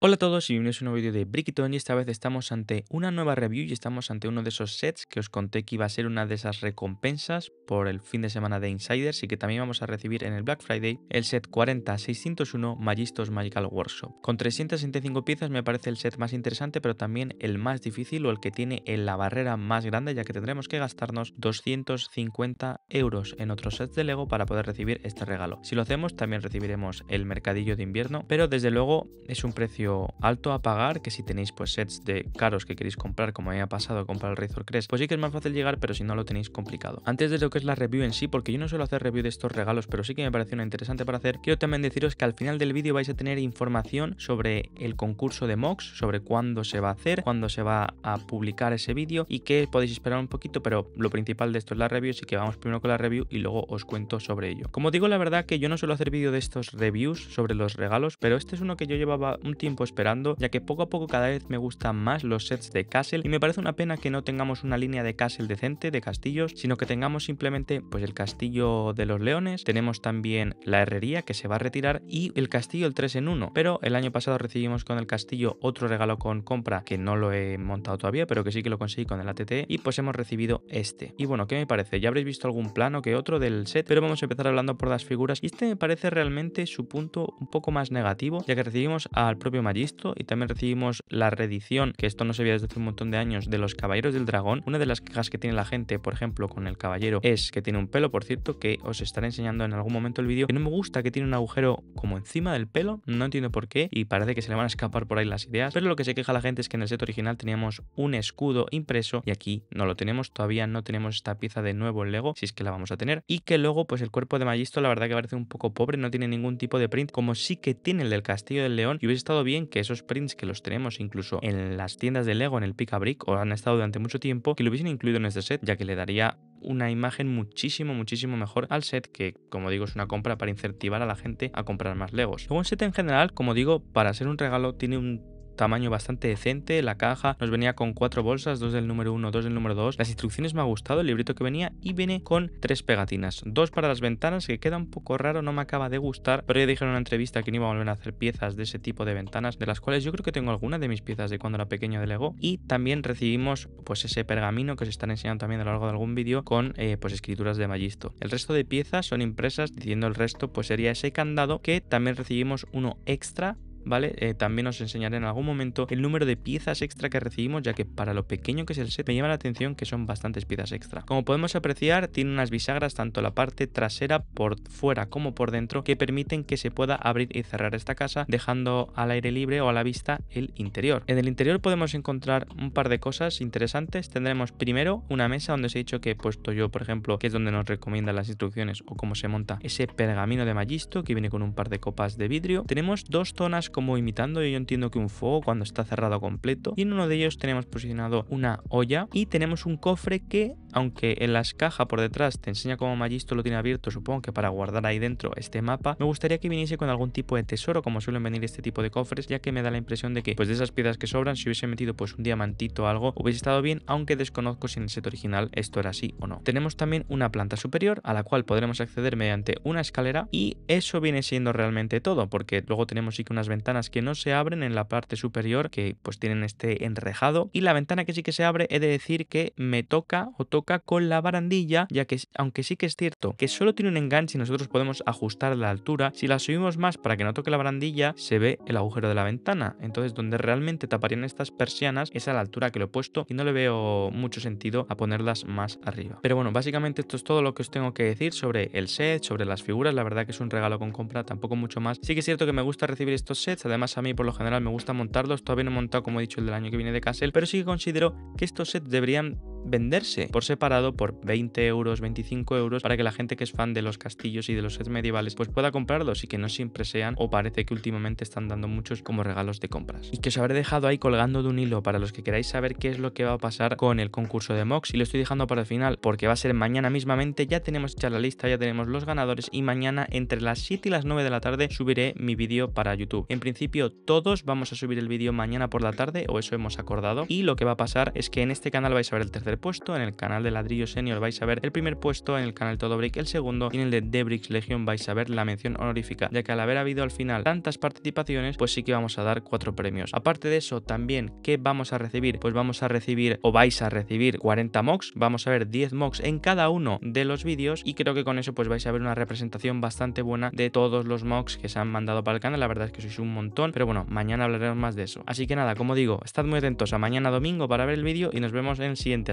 Hola a todos y bienvenidos a un nuevo vídeo de Brickiton y esta vez estamos ante una nueva review y estamos ante uno de esos sets que os conté que iba a ser una de esas recompensas por el fin de semana de Insiders y que también vamos a recibir en el Black Friday el set 40601 Magistos Magical Workshop. Con 365 piezas me parece el set más interesante pero también el más difícil o el que tiene la barrera más grande ya que tendremos que gastarnos 250 euros en otros sets de Lego para poder recibir este regalo. Si lo hacemos también recibiremos el mercadillo de invierno pero desde luego es un precio alto a pagar, que si tenéis pues sets de caros que queréis comprar, como haya pasado pasado comprar el Razor Crest, pues sí que es más fácil llegar, pero si no lo tenéis complicado. Antes de lo que es la review en sí, porque yo no suelo hacer review de estos regalos, pero sí que me parece una interesante para hacer, quiero también deciros que al final del vídeo vais a tener información sobre el concurso de MOX sobre cuándo se va a hacer, cuándo se va a publicar ese vídeo y que podéis esperar un poquito, pero lo principal de esto es la review, así que vamos primero con la review y luego os cuento sobre ello. Como digo, la verdad que yo no suelo hacer vídeo de estos reviews sobre los regalos, pero este es uno que yo llevaba un tiempo esperando, ya que poco a poco cada vez me gustan más los sets de Castle y me parece una pena que no tengamos una línea de Castle decente de castillos, sino que tengamos simplemente pues el castillo de los leones, tenemos también la herrería que se va a retirar y el castillo el 3 en 1, pero el año pasado recibimos con el castillo otro regalo con compra que no lo he montado todavía, pero que sí que lo conseguí con el ATT y pues hemos recibido este. Y bueno, ¿qué me parece? Ya habréis visto algún plano que otro del set, pero vamos a empezar hablando por las figuras y este me parece realmente su punto un poco más negativo, ya que recibimos al propio y también recibimos la reedición, que esto no se veía desde hace un montón de años, de los Caballeros del Dragón. Una de las quejas que tiene la gente, por ejemplo, con el caballero es que tiene un pelo, por cierto, que os estaré enseñando en algún momento el vídeo, que no me gusta que tiene un agujero como encima del pelo, no entiendo por qué y parece que se le van a escapar por ahí las ideas, pero lo que se queja la gente es que en el set original teníamos un escudo impreso y aquí no lo tenemos, todavía no tenemos esta pieza de nuevo en Lego, si es que la vamos a tener, y que luego pues el cuerpo de Magisto la verdad que parece un poco pobre, no tiene ningún tipo de print, como sí que tiene el del Castillo del León y hubiese estado bien que esos prints que los tenemos incluso en las tiendas de Lego, en el Pick Brick, o han estado durante mucho tiempo, que lo hubiesen incluido en este set, ya que le daría una imagen muchísimo, muchísimo mejor al set, que como digo es una compra para incentivar a la gente a comprar más Legos. Luego un set en general, como digo, para ser un regalo tiene un tamaño bastante decente, la caja nos venía con cuatro bolsas, dos del número uno, dos del número dos, Las instrucciones me ha gustado, el librito que venía y viene con tres pegatinas, dos para las ventanas que queda un poco raro, no me acaba de gustar, pero ya dije en una entrevista que no iba a volver a hacer piezas de ese tipo de ventanas, de las cuales yo creo que tengo alguna de mis piezas de cuando era pequeño de Lego y también recibimos pues ese pergamino que os están enseñando también a lo largo de algún vídeo con eh, pues escrituras de Magisto. El resto de piezas son impresas diciendo el resto pues sería ese candado que también recibimos uno extra ¿vale? Eh, también os enseñaré en algún momento el número de piezas extra que recibimos, ya que para lo pequeño que es el set me llama la atención que son bastantes piezas extra. Como podemos apreciar, tiene unas bisagras tanto la parte trasera por fuera como por dentro que permiten que se pueda abrir y cerrar esta casa, dejando al aire libre o a la vista el interior. En el interior podemos encontrar un par de cosas interesantes. Tendremos primero una mesa donde os he dicho que he puesto yo, por ejemplo, que es donde nos recomiendan las instrucciones o cómo se monta ese pergamino de magisto que viene con un par de copas de vidrio. Tenemos dos zonas como imitando, yo entiendo que un fuego cuando está cerrado completo. Y en uno de ellos tenemos posicionado una olla y tenemos un cofre que, aunque en las cajas por detrás te enseña cómo Magisto lo tiene abierto, supongo que para guardar ahí dentro este mapa, me gustaría que viniese con algún tipo de tesoro, como suelen venir este tipo de cofres, ya que me da la impresión de que, pues de esas piedras que sobran, si hubiese metido pues un diamantito o algo, hubiese estado bien, aunque desconozco si en el set original esto era así o no. Tenemos también una planta superior a la cual podremos acceder mediante una escalera y eso viene siendo realmente todo, porque luego tenemos sí que unas ventanas ventanas que no se abren en la parte superior, que pues tienen este enrejado. Y la ventana que sí que se abre, he de decir que me toca o toca con la barandilla, ya que aunque sí que es cierto que solo tiene un enganche y nosotros podemos ajustar la altura, si la subimos más para que no toque la barandilla, se ve el agujero de la ventana. Entonces, donde realmente taparían estas persianas es a la altura que lo he puesto y no le veo mucho sentido a ponerlas más arriba. Pero bueno, básicamente esto es todo lo que os tengo que decir sobre el set, sobre las figuras. La verdad que es un regalo con compra, tampoco mucho más. Sí que es cierto que me gusta recibir estos además a mí por lo general me gusta montarlos, todavía no he montado como he dicho el del año que viene de Castle, pero sí que considero que estos sets deberían venderse por separado por 20 euros, 25 euros, para que la gente que es fan de los castillos y de los sets medievales pues pueda comprarlos y que no siempre sean o parece que últimamente están dando muchos como regalos de compras. Y que os habré dejado ahí colgando de un hilo para los que queráis saber qué es lo que va a pasar con el concurso de Mox y lo estoy dejando para el final porque va a ser mañana mismamente, ya tenemos hecha la lista, ya tenemos los ganadores y mañana entre las 7 y las 9 de la tarde subiré mi vídeo para YouTube. En principio todos vamos a subir el vídeo mañana por la tarde o eso hemos acordado y lo que va a pasar es que en este canal vais a ver el tercer puesto, en el canal de Ladrillo Senior vais a ver el primer puesto, en el canal Todo Break el segundo y en el de Debricks Legion vais a ver la mención honorífica, ya que al haber habido al final tantas participaciones, pues sí que vamos a dar cuatro premios. Aparte de eso, también, ¿qué vamos a recibir? Pues vamos a recibir o vais a recibir 40 mocks, vamos a ver 10 mocks en cada uno de los vídeos y creo que con eso pues vais a ver una representación bastante buena de todos los mocks que se han mandado para el canal, la verdad es que sois un montón, pero bueno, mañana hablaremos más de eso. Así que nada, como digo, estad muy atentos a mañana domingo para ver el vídeo y nos vemos en el siguiente